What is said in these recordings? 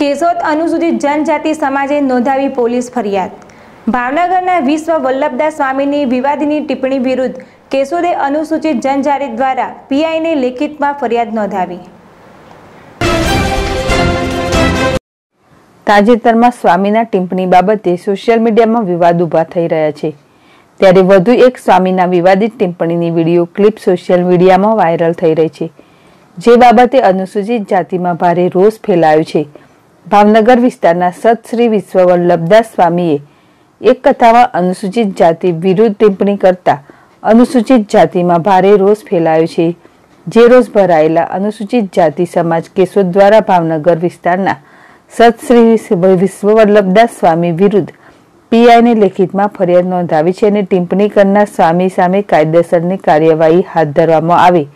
કેશોદ અનુસૂચિત જનજાતિ સમાજે નોંધાવી પોલીસ ફરિયાદ ભાવનગરના વિશ્વ વલ્લભદાસ સ્વામીની વિવાદની ટિપ્પણી વિરુદ્ધ કેશોદે અનુસૂચિત જનજાતિ દ્વારા પીઆઈને લેખિતમાં ફરિયાદ નોંધાવી તાજેતરમાં સ્વામીના ટિપ્પણી બાબતે સોશિયલ મીડિયામાં વિવાદ ઉભા થઈ રહ્યા છે ત્યારે વધુ એક સ્વામીના વિવાદિત ટિપ્પણીની વિડીયો ક્લિપ સોશિયલ મીડિયામાં વાયરલ થઈ રહી છે જે બાબતે અનુસૂચિત જાતિમાં ભારે રોષ ફેલાયો છે ભાવનગર વિસ્તારના સત શ્રી વિશ્વવલ્લભદાસ સ્વામીએ એક કથામાં અનુસૂચિત જાતિ વિરુદ્ધ ટિપ્પણી કરતા અનુસૂચિત જાતિમાં ભારે રોષ ફેલાયો છે જે રોષ ભરાયેલા અનુસૂચિત જાતિ સમાજ કેસો દ્વારા ભાવનગર વિસ્તારના સત શ્રી વિશ્વવલ્લભદાસ સ્વામી વિરુદ્ધ પીઆઈને લેખિતમાં ફરિયાદ નોંધાવી છે અને ટિપ્પણી કરનાર સ્વામી સામે કાયદેસરની કાર્યવાહી હાથ ધરવામાં આવે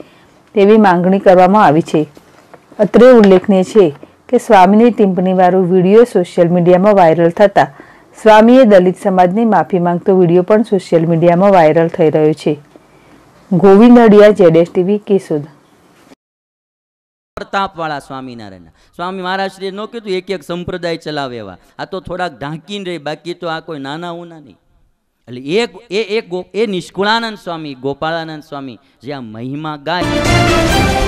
તેવી માંગણી કરવામાં આવી છે અત્રે ઉલ્લેખનીય છે કે સ્વામીની ટિપ્પણીવાળું વિડીયો સોશિયલ મીડિયામાં વાયરલ થતાં સ્વામીએ દલિત સમાજની માફી માંગતો વિડીયો પણ સોશિયલ મીડિયામાં વાયરલ થઈ રહ્યો છે ગોવિંદ હડિયા જેડેસ ટીવી કેશોદ પ્રતાપવાળા સ્વામિનારાયણ સ્વામી મહારાજશ્રીએ ન કીધું એક એક સંપ્રદાય ચલાવે એવા આ તો થોડાક ઢાંકીને રહી બાકી તો આ કોઈ નાના ઉના નહીં એટલે એક એ એ નિષ્કુળાનંદ સ્વામી ગોપાળાનંદ સ્વામી જે આ મહિમા ગાય